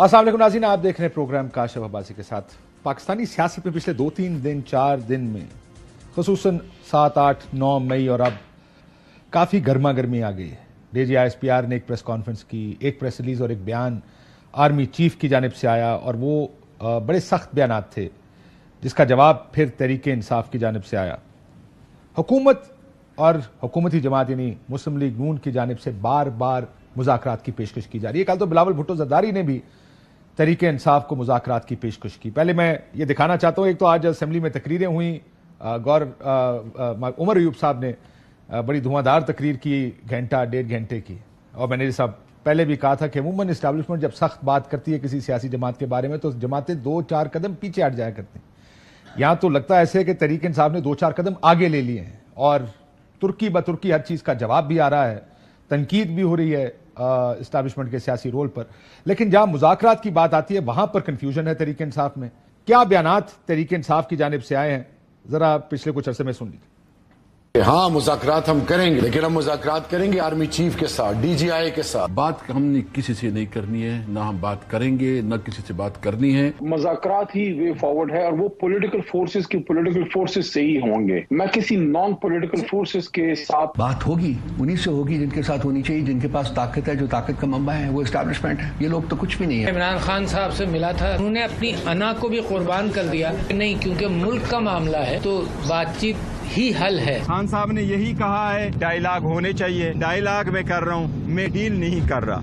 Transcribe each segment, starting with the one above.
असल नाजीन आप देख रहे हैं प्रोग्राम काशफ अब्बासी के साथ पाकिस्तानी सियासत में पिछले दो तीन दिन चार दिन में खसूस सात आठ नौ मई और अब काफ़ी गर्मा गर्मी आ गई है D G I S P R ने एक प्रेस कॉन्फ्रेंस की एक प्रेस रिलीज और एक बयान आर्मी चीफ की जानब से आया और वो बड़े सख्त बयान थे जिसका जवाब फिर तहरीक इंसाफ की जानब से आया हुकूमत और हुकूमती जमात यानी मुस्लिम लीग नून की जानब से बार बार मुजाकर की पेशकश की जा रही है कल तो बिलावल भुट्टो जरदारी ने भी तरीके इंसाफ को मुजाकर की पेशकश की पहले मैं ये दिखाना चाहता हूँ एक तो आज असम्बली में तकरीरें हुई गौर उमर अयूब साहब ने बड़ी धुआंधार तकरीर की घंटा डेढ़ घंटे की और मैंने साहब पहले भी कहा था कि अमूमन इस्टेबलिशमेंट जब सख्त बात करती है किसी सियासी जमात के बारे में तो जमातें दो चार कदम पीछे हट जाया करती हैं यहाँ तो लगता ऐसे है कि तरीक इंसाफ ने दो चार कदम आगे ले लिए हैं और तुर्की ब तुर्की हर चीज़ का जवाब भी आ रहा है तनकीद भी हो रही है इस्टेब्लिशमेंट के सियासी रोल पर लेकिन जहां मुजाकर की बात आती है वहां पर कन्फ्यूजन है तरीके इंसाफ में क्या बयान तरीके इंसाफ की जानब से आए हैं जरा पिछले कुछ अरसे में सुन लीजिए हाँ मुजाकर हम करेंगे लेकिन हम मुजाकर करेंगे आर्मी चीफ के साथ डीजीआई के साथ बात हमने किसी से नहीं करनी है ना हम बात करेंगे ना किसी से बात करनी है मुजाकर ही वे फॉरवर्ड है और वो पॉलिटिकल फोर्सेस की पॉलिटिकल फोर्सेस से ही होंगे मैं किसी नॉन पॉलिटिकल फोर्सेस के साथ बात होगी उन्हीं से होगी जिनके साथ होनी चाहिए जिनके पास ताकत है जो ताकत का मंबा है वो स्टैब्लिशमेंट है ये लोग तो कुछ भी नहीं है इमरान खान साहब से मिला था उन्होंने अपनी अना को भी कुर्बान कर दिया नहीं क्योंकि मुल्क का मामला है तो बातचीत ही हल है खान साहब ने यही कहा है डायलॉग होने चाहिए डायलॉग में कर रहा हूं मैं डील नहीं कर रहा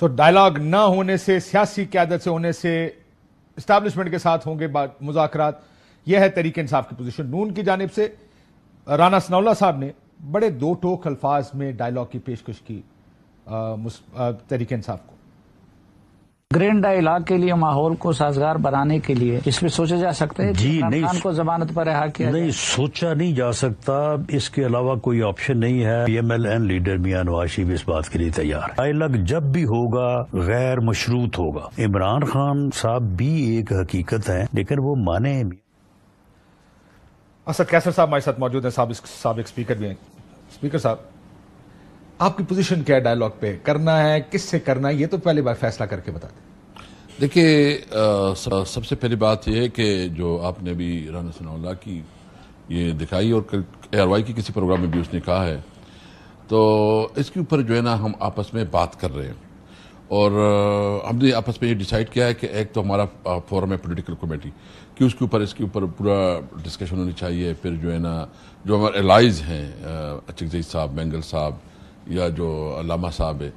सो so, डायलॉग ना होने से सियासी क्यादत से होने से इस्टेब्लिशमेंट के साथ होंगे मुजाकरात यह है तरीके इंसाफ की पोजीशन नून की जानब से राना सनौला साहब ने बड़े दो टोक अल्फाज में डायलॉग की पेशकश की तरीके इंसाफ को ग्रेन डायलॉग के लिए माहौल को साजगार बनाने के लिए इसमें सोचा जा सकता है जी नहीं को जमानत पर रहा किया नहीं सोचा नहीं जा सकता इसके अलावा कोई ऑप्शन नहीं है पीएमएलएन लीडर मियां नवाज शरीफ इस बात के लिए तैयार है डायलॉग जब भी होगा गैर मशरूत होगा इमरान खान साहब भी एक हकीकत है लेकिन वो माने असद हाँ कैसर साहब हमारे साथ मौजूद है साबिक स्पीकर भी हैं स्पीकर साहब आपकी पोजीशन क्या है डायलॉग पे करना है किससे करना है ये तो पहले बार फैसला करके बता दें देखिए सब, सबसे पहली बात यह है कि जो आपने भी राना सनौला की ये दिखाई और वाई की किसी प्रोग्राम में भी उसने कहा है तो इसके ऊपर जो है ना हम आपस में बात कर रहे हैं और हमने आपस में ये डिसाइड किया है कि एक तो हमारा फोरम है पॉलिटिकल कमेटी कि उसके ऊपर इसके ऊपर पूरा डिस्कशन होनी चाहिए फिर जो है ना जो हमारे एलाइज हैं चकजई साहब मैंगल साहब या जो लामा साहब है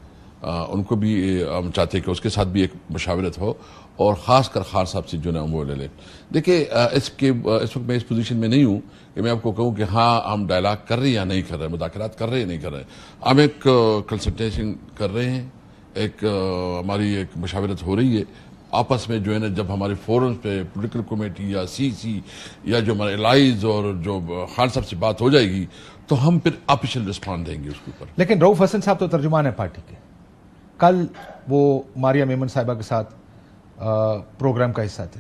उनको भी हम चाहते हैं कि उसके साथ भी एक मशावरत हो और ख़ास कर खान साहब से जो ना वो ले लें देखिए इसके इस वक्त मैं इस पोजीशन में नहीं हूँ कि मैं आपको कहूँ कि हाँ हम डायलाग कर रहे हैं या नहीं कर रहे हैं मुदाखरात कर रहे हैं या नहीं कर रहे हैं हम एक कंसल्टेशन कर रहे हैं एक हमारी एक मशावरत हो रही है आपस में जो है ना जब हमारे फोरम पे पोलिटिकल कमेटी या सी सी या जो हमारे एलाइज और जो खान साहब से बात हो जाएगी तो हम फिर ऑफिशियल रिस्पॉन्ड देंगे उसके ऊपर लेकिन रऊफ हसन साहब तो तर्जुमान है पार्टी के कल वो मारिया मेमन साहिबा के साथ प्रोग्राम का हिस्सा थे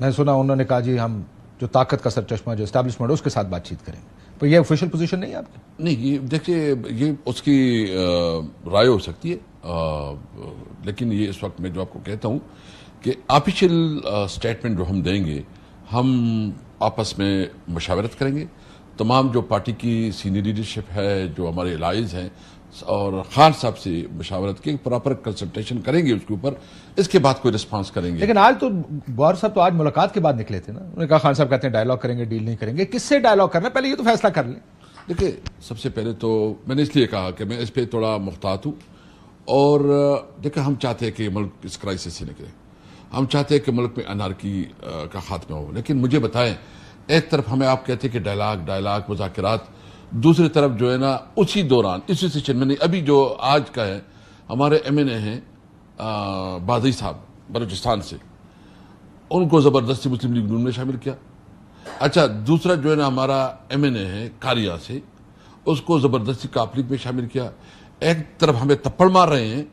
मैंने सुना उन्होंने कहा जी हम जो ताकत का सर चश्मा जो इस्टेब्लिशमेंट है उसके साथ बातचीत करेंगे पर यह ऑफिशियल पोजीशन नहीं है आपकी नहीं ये देखिए ये उसकी राय हो सकती है आ, लेकिन ये इस वक्त मैं जो आपको कहता हूँ कि ऑफिशियल स्टेटमेंट जो हम देंगे हम आपस में मशावरत करेंगे तमाम जो पार्टी की सीनियर लीडरशिप है जो हमारे एलाइज हैं और खान साहब से मशावरत की प्रॉपर कंसल्टेशन करेंगे उसके ऊपर इसके बाद कोई रिस्पांस करेंगे लेकिन आज तो बार साहब तो आज मुलाकात के बाद निकले थे ना उन्होंने कहा खान साहब कहते हैं डायलॉग करेंगे डील नहीं करेंगे किससे डायलॉग करना पहले ये तो फैसला कर लें देखिए सबसे पहले तो मैंने इसलिए कहा कि मैं इस पर थोड़ा मुख्तात हूँ और देखिए हम चाहते हैं कि मुल्क इस क्राइसिस से निकले हम चाहते हैं कि मुल्क में अनारकी का खात्मा हो लेकिन मुझे बताएं एक तरफ हमें आप कहते हैं कि डायलाग डायलाग मुजाकरात दूसरी तरफ जो है ना उसी दौरान इसी सेशन में नहीं अभी जो आज का है हमारे एम एन ए हैं बाजी साहब बलोचिस्तान से उनको ज़बरदस्ती मुस्लिम लीग नून में शामिल किया अच्छा दूसरा जो है ना हमारा एम एन ए है कारिया से उसको ज़बरदस्ती काफलीग में शामिल किया एक तरफ हमें थप्पड़ मार रहे हैं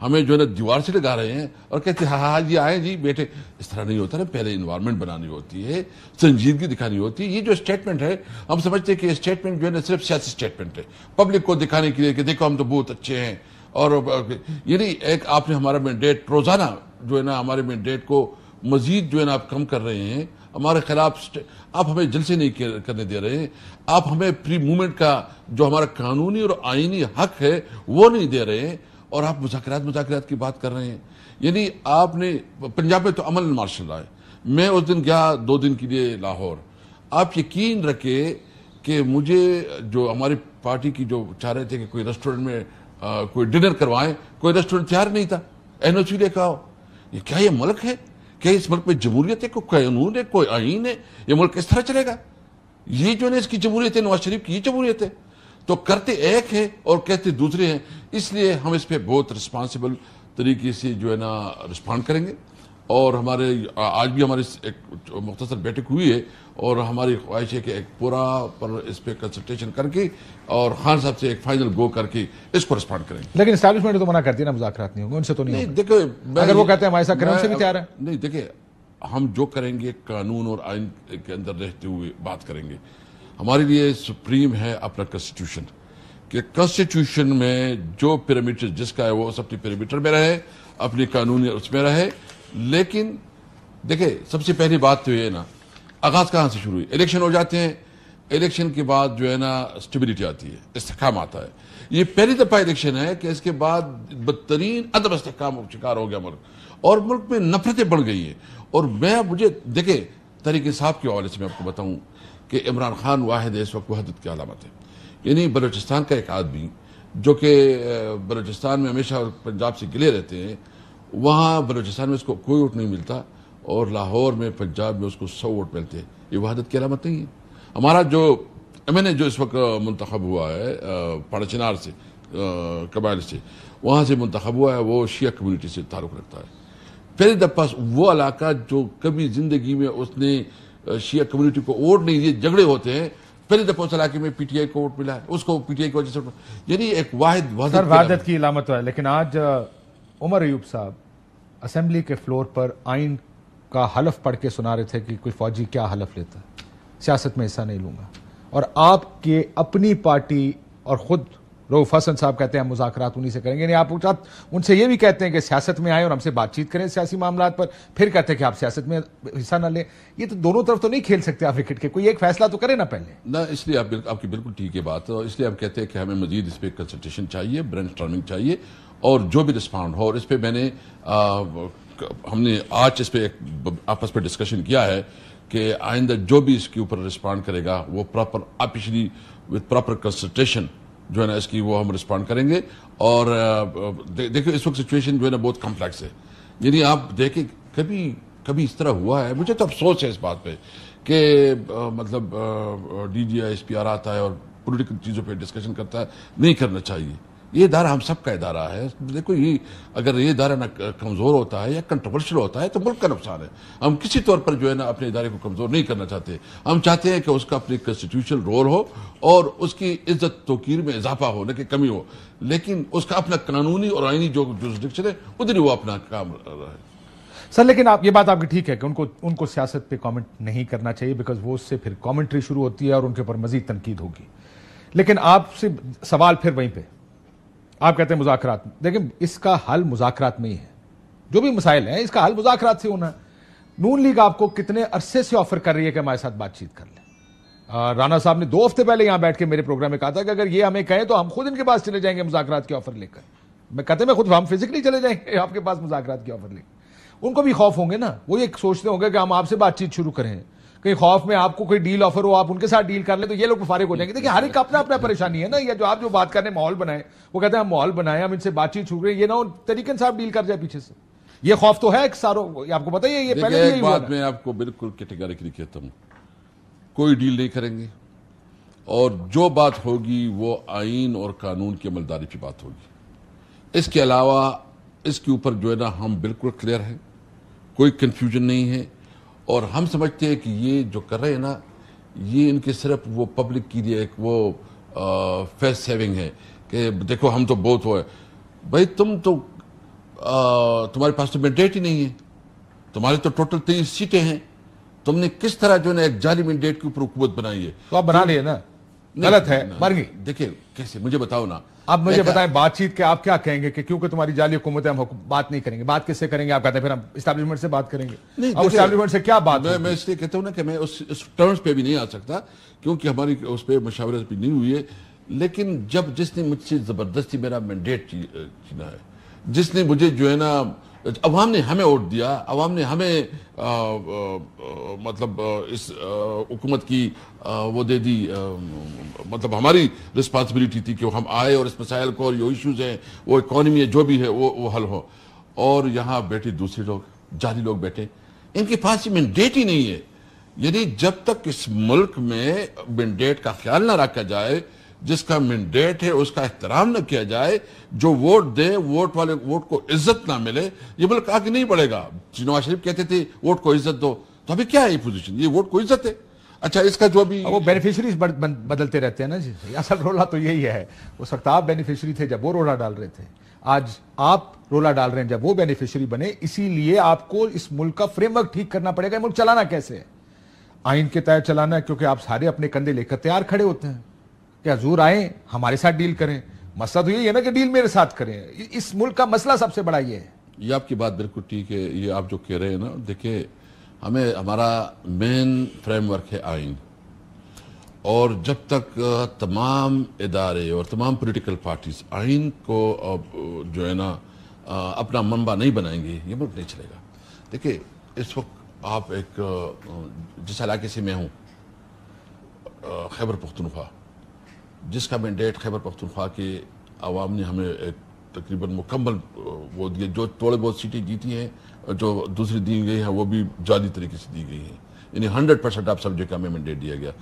हमें जो है ना दीवार से लगा रहे हैं और कहते हैं हाँ हाँ जी हाँ, आए जी बेटे इस तरह नहीं होता ना पहले इन्वायरमेंट बनानी होती है संजीदगी दिखानी होती है ये जो स्टेटमेंट है हम समझते हैं कि स्टेटमेंट जो है ना सिर्फ सियासी स्टेटमेंट है पब्लिक को दिखाने के लिए कि देखो हम तो बहुत अच्छे हैं और यानी एक आपने हमारा मैंडेट रोज़ाना जो है ना हमारे मैंडेट को मजीद जो है ना आप कम कर रहे हैं हमारे खिलाफ आप हमें जलसे नहीं करने दे रहे हैं आप हमें फ्री मूवमेंट का जो हमारा कानूनी और आइनी हक है वो नहीं दे रहे हैं और आप मुजाकर मुजाकर की बात कर रहे हैं यानी आपने पंजाब में तो अमल मार्शल रहा है मैं उस दिन गया दो दिन के लिए लाहौर आप यकीन रखें कि मुझे जो हमारी पार्टी की जो चाह रहे थे कि कोई रेस्टोरेंट में आ, कोई डिनर करवाएं कोई रेस्टोरेंट तैयार नहीं था एन ओ सी लेकर आओ ये क्या ये मुल्क है क्या इस मुल्क में जमहूरियत है कोई कानून है कोई आइन है ये मुल्क किस तरह चलेगा ये जो है इसकी जमहूरियत है नवाज शरीफ की ये जमहूरियत है तो करते एक है और कहते दूसरे हैं इसलिए हम इस पर बहुत रिस्पॉन्सिबल तरीके से जो है ना रिस्पॉन्ड करेंगे और हमारे आज भी हमारे एक मुख्तर बैठक हुई है और हमारी ख्वाहिश है कि एक पूरा पर इस पर कंसल्टेशन करके और खान साहब से एक फाइनल गो करके इसको रिस्पॉन्ड करेंगे लेकिन इस्टेब्लिशमेंट तो मना करती है ना मुजाकरात नहीं होंगे उनसे तो नहीं, नहीं देखो अगर वो कहते हैं हमारे साथ करें उनसे भी तैयार है नहीं देखिए हम जो करेंगे कानून और आइन के अंदर रहते हुए बात करेंगे हमारे लिए सुप्रीम है अपना कॉन्स्टिट्यूशन कि कॉन्स्टिट्यूशन में जो पैरामीटर जिसका है वो अपने पैरामीटर में रहे अपनी कानूनी उसमें रहे लेकिन देखे सबसे पहली बात तो ये ना आगाज कहाँ से शुरू हुई इलेक्शन हो जाते हैं इलेक्शन के बाद जो है ना स्टेबिलिटी आती है इसकाम आता है ये पहली दफा इलेक्शन है कि इसके बाद बदतरीन अदब इस्तेकाम शिकार हो गया मुल्क और मुल्क में नफरतें बढ़ गई हैं और मैं मुझे देखे तरीके साहब के हवाले से मैं आपको बताऊं कि इमरान खान वाहिद इस वक्त वहदत की अलामत है यानी बलोचिस्तान का एक आदमी जो कि बलोचिस्तान में हमेशा पंजाब से गिले रहते हैं वहाँ बलोचिस्तान में उसको कोई वोट नहीं मिलता और लाहौर में पंजाब में उसको सौ वोट मिलते हैं ये वहादत की अलामत नहीं है हमारा जो एम एन ए जो इस वक्त मंतखब हुआ है पड़चिनार से कबाइल से वहाँ से मंतखब हुआ है वो शिया कम्यूनिटी से ताल्लुक़ रखता है फिर दफ़ा वो इलाका जो कभी ज़िंदगी में उसने शिया कम्यूनिटी को वोट नहीं दिए झगड़े होते हैं पहले दफा तो चला कि मैं पीटीआई कोर्ट मिला है उसको पीटीआई की वजह से यानी एक वाहिद सर वादत की इलामत तो है लेकिन आज उमर अयूब साहब असेंबली के फ्लोर पर आइन का हलफ पढ़ के सुना रहे थे कि कोई फौजी क्या हलफ लेता है सियासत में ऐसा नहीं लूंगा और आपके अपनी पार्टी और खुद रोफ हसन साहब कहते हैं हम मुजाकर उन्हीं से करेंगे आप उनसे ये भी कहते हैं कि सियासत में आए और हमसे बातचीत करें सियासी मामला पर फिर कहते हैं कि आप सियासत में हिस्सा ना लें ये तो दोनों तरफ तो नहीं खेल सकते आप क्रिकेट के कोई एक फैसला तो करें ना पहले ना इसलिए आप आपकी बिल्कुल ठीक है बात और इसलिए आप कहते हैं कि हमें मजीद इस पर कंसल्टेशन चाहिए ब्रेन चाहिए और जो भी रिस्पॉन्ड हो और इस पर मैंने हमने आज इस पर आपस पर डिस्कशन किया है कि आइंदा जो भी इसके ऊपर रिस्पॉन्ड करेगा वो proper officially with proper consultation जो है ना इसकी वो हम रिस्पॉन्ड करेंगे और दे, देखो इस वक्त सिचुएशन जो है ना बहुत कम्प्लेक्स है यानी आप देखें कभी कभी इस तरह हुआ है मुझे तो अफसोस है इस बात पे कि मतलब D G I S P R आता है और पोलिटिकल चीज़ों पर डिस्कशन करता है नहीं करना चाहिए ये इदारा हम सब का इदारा है देखो ये अगर ये इदारा ना कमज़ोर होता है या कंट्रोवर्शियल होता है तो मुल्क का नुकसान है हम किसी तौर पर जो है ना अपने इदारे को कमज़ोर नहीं करना चाहते हम चाहते हैं कि उसका अपने कंस्टिट्यूशनल रोल हो और उसकी इज्जत तोकीर में इजाफा हो की कि कमी हो लेकिन उसका अपना कानूनी और आइनी जो जुडिक्शन है उधर ही वो अपना काम है सर लेकिन आप ये बात आपकी ठीक है कि उनको उनको सियासत पर कॉमेंट नहीं करना चाहिए बिकॉज वो उससे फिर कॉमेंट्री शुरू होती है और उनके ऊपर मजीद तनकीद होगी लेकिन आपसे सवाल फिर वहीं पर आप कहते हैं मुजाकरात में देखिए इसका हल मुजाकरात में ही है जो भी मसाइल हैं इसका हल मुजाकरात से होना है नून लीग आपको कितने अरसे से ऑफर कर रही है कि हमारे साथ बातचीत कर लें राणा साहब ने दो हफ्ते पहले यहां बैठ के मेरे प्रोग्राम में कहा था कि अगर ये हमें कहें तो हम खुद इनके पास चले जाएंगे मुजाकरात के ऑफर लेकर मैं कहते मैं खुद हम फिजिकली चले जाएंगे आपके पास मुजाकरात के ऑफर लेकर उनको भी खौफ होंगे ना वो ये सोचते होंगे कि हम आपसे बातचीत शुरू करें कहीं खौफ में आपको कोई डील ऑफर हो आप उनके साथ डील कर ले तो ये लोग फारिग हो जाएंगे देखिए हर एक अपना अपना परेशानी है ना या जो आप जो बात कर रहे हैं माहौल बनाए वो कहते हैं हम माहौल बनाए हम इनसे बातचीत छू रहे ये ना तरीके से आप डील कर जाए पीछे से ये खौफ तो है सारो आपको बताइए ये पहले एक बात में आपको बिल्कुल कैटेगरिकली कहता हूँ कोई डील नहीं करेंगे और जो बात होगी वो आइन और कानून की अमलदारी की बात होगी इसके अलावा इसके ऊपर जो है ना हम बिल्कुल क्लियर हैं कोई कंफ्यूजन नहीं है और हम समझते हैं कि ये जो कर रहे हैं ना ये इनके सिर्फ वो पब्लिक के लिए एक वो फेस सेविंग है कि देखो हम तो बहुत हुए भाई तुम तो आ, तुम्हारे पास तो मैंडेट ही नहीं है तुम्हारे तो टोटल तेईस सीटें हैं तुमने किस तरह जो है एक जाली मैंडेट के ऊपर हुकूमत बनाई है तो आप बना लिए ना गलत है देखिए कैसे मुझे बताओ ना अब मुझे बताएं बातचीत के आप क्या कहेंगे कि क्योंकि तुम्हारी जाली हुकूमत है हम बात नहीं करेंगे बात किससे करेंगे आप कहते हैं फिर हम इस्टेब्लिशमेंट से बात करेंगे और से क्या बात मैं, मैं इसलिए कहता हूँ ना कि मैं उस, उस टर्म्स पे भी नहीं आ सकता क्योंकि हमारी उस पर मशावरत भी नहीं हुई है लेकिन जब जिसने मुझसे ज़बरदस्ती मेरा मैंडेट छीना है जिसने मुझे जो है ना अवाम ने हमें वोट दिया अवाम ने हमें आ, आ, आ, मतलब इस हुकूमत की वो दे दी मतलब हमारी रिस्पांसिबिलिटी थी कि हम आए और इस मसाइल को और जो इश्यूज़ हैं वो इकॉनमी है जो भी है वो वो हल हो और यहाँ बैठे दूसरे लोग जाली लोग बैठे इनके पास ये मैंडेट ही नहीं है यानी जब तक इस मुल्क में मैंडेट का ख्याल ना रखा जाए जिसका मैंडेट है उसका एहतराम ना किया जाए जो वोट दे वोट वाले वोट को इज्जत ना मिले ये मुल्क कहा कि नहीं पड़ेगा नवाज शरीफ कहते थे वोट को इज्जत दो तो अभी क्या है ये पोजीशन ये वोट को इज्जत है अच्छा इसका जो अभी वो बेनिफिशरीज बदलते रहते हैं ना जी असल रोला तो यही है उस वक्त आप बेनिफिशरी थे जब वो रोला डाल रहे थे आज आप रोला डाल रहे हैं जब वो बेनिफिशरी बने इसीलिए आपको इस मुल्क का फ्रेमवर्क ठीक करना पड़ेगा मुल्क चलाना कैसे है आइन के तहत चलाना है क्योंकि आप सारे अपने कंधे लेकर तैयार खड़े होते हैं कि हजूर आए हमारे साथ डील करें मसला तो यही है ना कि डील मेरे साथ करें इस मुल्क का मसला सबसे बड़ा ये है ये आपकी बात बिल्कुल ठीक है ये आप जो कह रहे हैं ना देखिए हमें हमारा मेन फ्रेमवर्क है आइन और जब तक तमाम इदारे और तमाम पोलिटिकल पार्टीज आइन को जो है ना अपना मनबा नहीं बनाएंगे ये मुल्क नहीं चलेगा देखिए इस वक्त आप एक जिस इलाके से मैं हूँ खैबर पुख्तनख्वा जिसका मैंडेट खैबर पख्तनख्वा के आवाम ने हमें तकरीबन मुकम्मल वो दिए जो थोड़े बहुत सीटें जीती हैं जो दूसरी दी गई हैं वो भी जाली तरीके से दी गई हैं यानी हंड्रेड परसेंट आप सब्जेक्ट का हमें मैंडेट दिया गया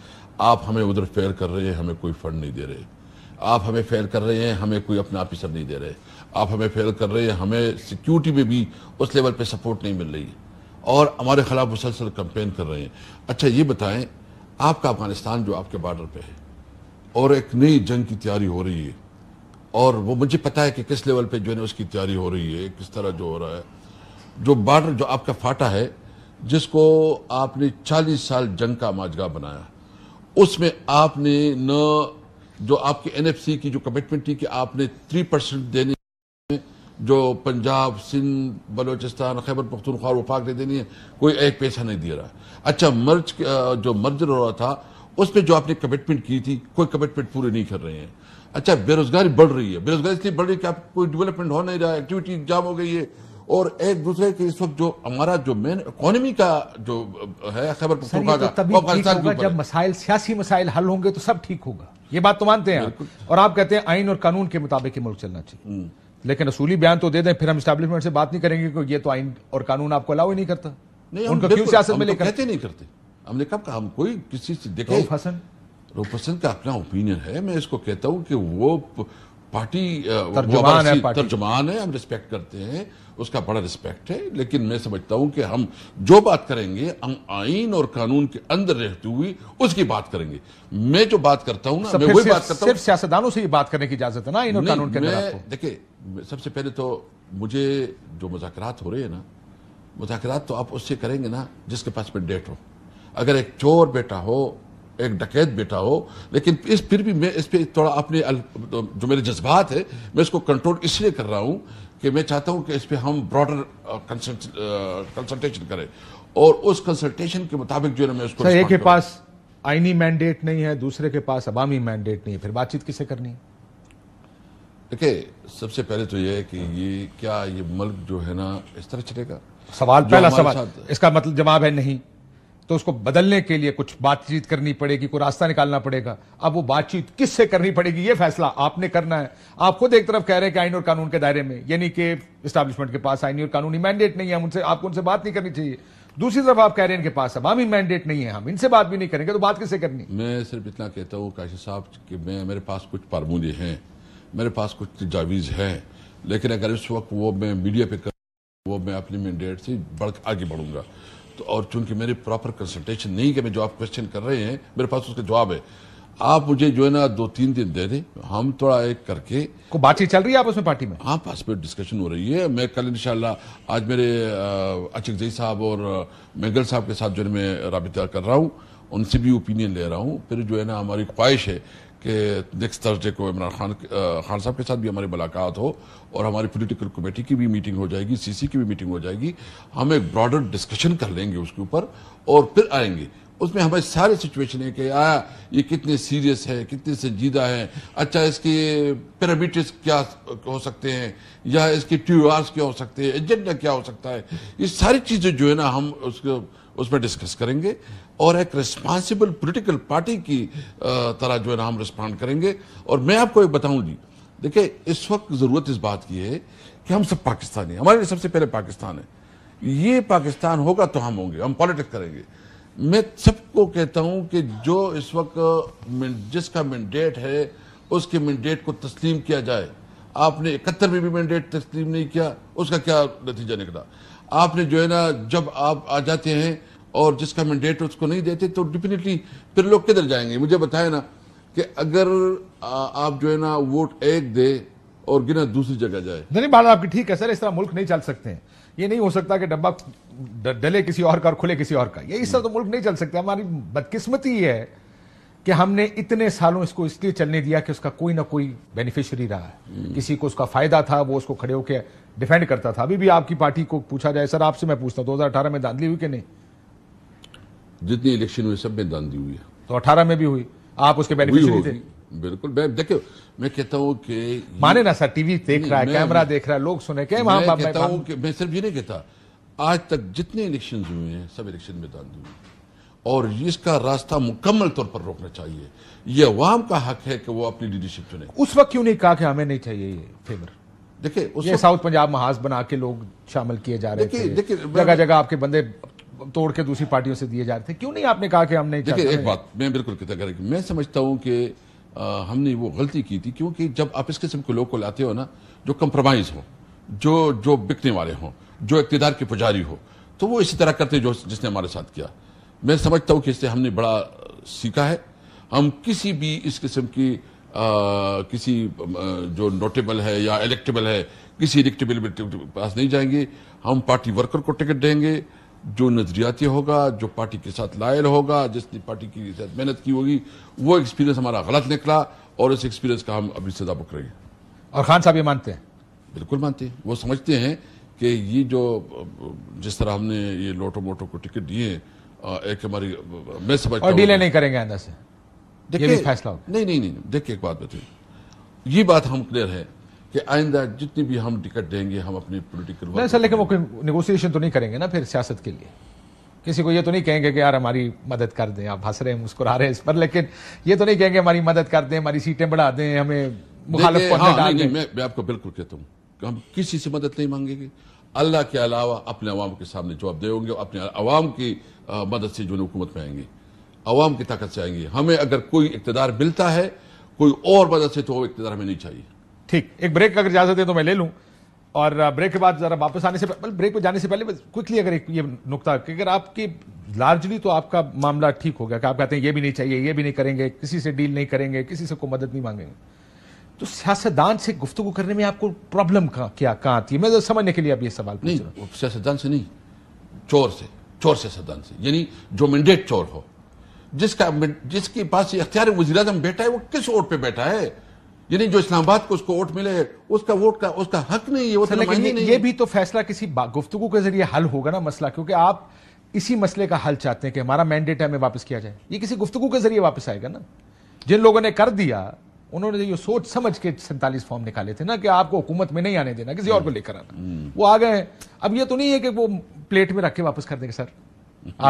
आप हमें उधर फेयर कर रहे हैं हमें कोई फंड नहीं दे रहे आप हमें फेल कर रहे हैं हमें कोई अपना ऑफिसर नहीं दे रहे आप हमें फेल कर रहे हैं हमें सिक्योरिटी में भी उस लेवल पर सपोर्ट नहीं मिल रही और हमारे खिलाफ मुसलसल कंपेन कर रहे हैं अच्छा ये बताएं आपका अफगानिस्तान जो आपके बॉर्डर पर है और एक नई जंग की तैयारी हो रही है और वो मुझे पता है कि किस लेवल पे जो है उसकी तैयारी हो रही है किस तरह जो हो रहा है जो बार्डर जो आपका फाटा है जिसको आपने 40 साल जंग का माजगा बनाया उसमें आपने न जो आपकी एनएफसी की जो कमिटमेंट थी कि आपने थ्री परसेंट देने जो पंजाब सिंध बलोचिस्तान खैबर पख्तूनख्वा वफाक ने देनी है कोई एक पैसा नहीं दे रहा अच्छा मर्ज जो मर्ज हो रहा था उस पर जो आपने कमिटमेंट की थी कोई कमिटमेंट पूरे नहीं कर रहे हैं अच्छा बेरोजगारी बढ़ रही है बेरोजगारी इसलिए बढ़ रही है कि आप कोई डेवलपमेंट हो नहीं रहा है एक्टिविटी जाम हो गई है और एक दूसरे के इस वक्त जो हमारा जो मेन इकोनॉमी का जो है खबर तो का जब मसाइल सियासी मसाइल हल होंगे तो सब ठीक होगा ये बात तो मानते हैं और आप कहते हैं आइन और कानून के मुताबिक ही मुल्क चलना चाहिए हम्म। लेकिन असूली बयान तो दे दें फिर हम स्टैब्लिशमेंट से बात नहीं करेंगे क्योंकि ये तो आइन और कानून आपको अलाउ ही नहीं करता नहीं उनको क्यों सियासत में तो लेकर नहीं करते हमने कहा हम कोई किसी से देखो हसन रूफ का अपना ओपिनियन है मैं इसको कहता हूँ कि वो पार्टी तर्जुमान है पार्टी। तर्जुमान है हम रिस्पेक्ट करते हैं उसका बड़ा रिस्पेक्ट है लेकिन मैं समझता हूं कि हम जो बात करेंगे हम अं-, आइन और कानून के अंदर रहते हुए उसकी बात करेंगे मैं जो बात करता हूं ना मैं वही बात करता सिर्फ सियासतदानों से ही बात करने की इजाजत है ना आइन और कानून के अंदर देखिए सबसे पहले तो मुझे जो मुजाकरात हो रहे हैं ना मुजाकरात तो आप उससे करेंगे ना जिसके पास में डेट हो अगर एक चोर बेटा हो एक डकैत बेटा हो लेकिन इस फिर भी मैं इस पर थोड़ा अपने जो मेरे जज्बात है मैं इसको कंट्रोल इसलिए कर रहा हूँ कि मैं चाहता हूँ कि इस पर हम ब्रॉडर कंसल्टेशन uh, uh, करें और उस कंसल्टेशन के मुताबिक जो है मैं उसको अच्छा, एक के पास आईनी मैंडेट नहीं है दूसरे के पास अवामी मैंडेट नहीं है फिर बातचीत किसे करनी है देखिए सबसे पहले तो यह है कि ये क्या ये मुल्क जो है ना इस तरह चलेगा सवाल पहला सवाल इसका मतलब जवाब है नहीं तो उसको बदलने के लिए कुछ बातचीत करनी पड़ेगी कोई रास्ता निकालना पड़ेगा अब वो बातचीत किससे करनी पड़ेगी ये फैसला आपने करना है आप खुद एक तरफ कह रहे हैं कि आइन और कानून के दायरे में यानी कि स्टैब्लिशमेंट के पास आईनी और कानूनी मैंडेट नहीं है उनसे आपको उनसे बात नहीं करनी चाहिए दूसरी तरफ आप कह रहे हैं इनके पास हमारी मैंडेट नहीं है हम इनसे बात भी नहीं करेंगे तो बात किससे करनी मैं सिर्फ इतना कहता हूँ काशी साहब कि मैं मेरे पास कुछ फार्मूले हैं मेरे पास कुछ तजावीज़ हैं लेकिन अगर इस वक्त वो मैं मीडिया पे कर वो मैं अपनी मैंडेट से बढ़ आगे बढ़ूंगा तो और चूंकि मेरे प्रॉपर कंसल्टेशन नहीं कि मैं जो आप क्वेश्चन कर रहे हैं मेरे पास उसका जवाब है आप मुझे जो है ना दो तीन दिन दे दें हम थोड़ा एक करके को बातचीत चल रही है आप उसमें पार्टी में हाँ पास में डिस्कशन हो रही है मैं कल इंशाल्लाह आज मेरे अचक जई साहब और मेगल साहब के साथ जो है मैं रबिता कर रहा हूँ उनसे भी ओपिनियन ले रहा हूँ फिर जो है ना हमारी ख्वाहिश है कि नेक्स्ट थर्सडे को इमरान खान खान साहब के साथ भी हमारी मुलाकात हो और हमारी पॉलिटिकल कमेटी की भी मीटिंग हो जाएगी सीसी की भी मीटिंग हो जाएगी हम एक ब्रॉडर डिस्कशन कर लेंगे उसके ऊपर और फिर आएंगे उसमें हमें सारे सिचुएशन है कि आया ये कितने सीरियस है कितने संजीदा है अच्छा इसके पैरामीटर्स क्या हो सकते हैं या इसके ट्यूआर्स क्या हो सकते हैं एजेंडा क्या हो सकता है ये सारी चीज़ें जो है ना हम उसको उसमें डिस्कस करेंगे और एक रिस्पॉन्सिबल पोलिटिकल पार्टी की तरह जो है ना हम रिस्पॉन्ड करेंगे और मैं आपको एक बताऊंगी देखिए इस वक्त ज़रूरत इस बात की है कि हम सब पाकिस्तानी हमारे लिए सबसे पहले पाकिस्तान है ये पाकिस्तान होगा तो हम होंगे हम पॉलिटिक्स करेंगे मैं सबको कहता हूं कि जो इस वक्त जिसका मैंडेट है उसके मैंडेट को तस्लीम किया जाए आपने इकहत्तर में भी मैंडेट तस्लीम नहीं किया उसका क्या नतीजा निकला आपने जो है ना जब आप आ जाते हैं और जिसका मैंडेट उसको नहीं देते तो डेफिनेटली फिर लोग किधर जाएंगे मुझे बताए ना कि अगर आप जो है ना वोट एक दे और गिना दूसरी जगह जाए नहीं बाला आपकी ठीक है सर इस तरह मुल्क नहीं चल सकते हैं ये नहीं हो सकता कि डब्बा डले किसी और का और खुले किसी और का ये इस तरह तो मुल्क नहीं चल सकता हमारी बदकिस्मती है कि हमने इतने सालों इसको इसलिए चलने दिया कि उसका कोई ना कोई बेनिफिशरी रहा है हम्म। किसी को उसका फायदा था वो उसको खड़े होकर डिफेंड करता था अभी भी आपकी पार्टी को पूछा जाए सर आपसे मैं पूछता हूँ दो में धांधली हुई कि नहीं जितनी इलेक्शन हुई सब में दांधी हुई है तो अठारह में भी हुई आप उसके बेनिफिशियरी थे बिल्कुल मैं देखियो मैं कहता हूँ कि माने ना सर टीवी देख रहा है कैमरा देख रहा है लोग सुने क्या मैं मैं कहता हूँ कि मैं सिर्फ ये नहीं कहता आज तक जितने इलेक्शन हुए हैं सब इलेक्शन में दांधी हुई और इसका रास्ता मुकम्मल तौर पर रोकना चाहिए ये अवाम का हक है कि वो अपनी लीडरशिप चुने उस वक्त क्यों नहीं कहा कि हमें नहीं चाहिए ये फेवर देखिये साउथ पंजाब महाज बना के लोग शामिल किए जा रहे थे जगह जगह आपके बंदे तोड़ के दूसरी पार्टियों से दिए जा रहे थे क्यों नहीं आपने कहा कि हमने देखिए एक बात मैं बिल्कुल कर मैं समझता हूं कि हमने वो गलती की थी क्योंकि जब आप इस किस्म के लोग को लाते हो ना जो कंप्रोमाइज हो जो जो बिकने वाले हों जो इकतदार के पुजारी हो तो वो इसी तरह करते जो जिसने हमारे साथ किया मैं समझता हूँ कि इससे हमने बड़ा सीखा है हम किसी भी इस किस्म की आ, किसी जो नोटेबल है या इलेक्टेबल है किसी इलेक्टेबल पास नहीं जाएंगे हम पार्टी वर्कर को टिकट देंगे जो नजरियाती होगा जो पार्टी के साथ लायल होगा जिसने पार्टी की साथ मेहनत की होगी वो एक्सपीरियंस हमारा गलत निकला और इस एक्सपीरियंस का हम अभी सजा हैं और खान साहब ये मानते हैं बिल्कुल मानते हैं वो समझते हैं कि ये जो जिस तरह हमने ये लोटो मोटो को टिकट दिए एक हमारी मैं समझ और डीले नहीं करेंगे अंदर से देखिए फैसला नहीं नहीं नहीं देखिए एक बात बताइए ये बात हम क्लियर है कि आइंदा जितनी भी हम टिकट देंगे हम अपने पोलिटिकल नहीं सर लेकिन वो कोई निगोसिएशन तो नहीं करेंगे ना फिर सियासत के लिए किसी को ये तो नहीं कहेंगे कि यार हमारी मदद कर दें आप हंस रहे हैं मुस्कुरा रहे हैं इस पर लेकिन ये तो नहीं कहेंगे हमारी मदद कर दें हमारी सीटें बढ़ा दें हमें हाँ, मैं, आपको बिल्कुल कहता हूँ कि हम किसी से मदद नहीं मांगेंगे अल्लाह के अलावा अपने अवाम के सामने जवाब दे होंगे अपने अवाम की मदद से जो हुकूमत में आएंगे अवाम की ताकत से आएंगे हमें अगर कोई इकतदार मिलता है कोई और मदद से तो वो इकतदार हमें नहीं चाहिए ठीक एक ब्रेक अगर इजाजत है तो मैं ले लूँ और ब्रेक के बाद जरा वापस आने से पहले ब्रेक पर जाने से पहले क्विकली अगर एक ये नुकता कि अगर आपकी लार्जली तो आपका मामला ठीक हो गया कि आप कहते हैं ये भी नहीं चाहिए ये भी नहीं करेंगे किसी से डील नहीं करेंगे किसी से को मदद नहीं मांगेंगे तो सियासतदान से गुफ्तु करने में आपको प्रॉब्लम क्या कहाँ आती है मैं तो समझने के लिए अब ये सवाल नहीं सियासतदान से नहीं चोर से चोर सियासतदान से यानी जो मैंडेट चोर हो जिसका जिसके पास ये अख्तियार वजी बैठा है वो किस ओर पे बैठा है यानी जो इस्लामाबाद को उसको वोट मिले उसका वोट का उसका हक नहीं है वो तो लेकिन ये, नहीं ये भी तो फैसला किसी गुफ्तु के जरिए हल होगा ना मसला क्योंकि आप इसी मसले का हल चाहते हैं कि हमारा मैंडेट हमें वापस किया जाए ये किसी गुफ्तु के जरिए वापस आएगा ना जिन लोगों ने कर दिया उन्होंने ये सोच समझ के सैंतालीस फॉर्म निकाले थे ना कि आपको हुकूमत में नहीं आने देना किसी और को लेकर आना वो आ गए अब ये तो नहीं है कि वो प्लेट में रख के वापस कर देंगे सर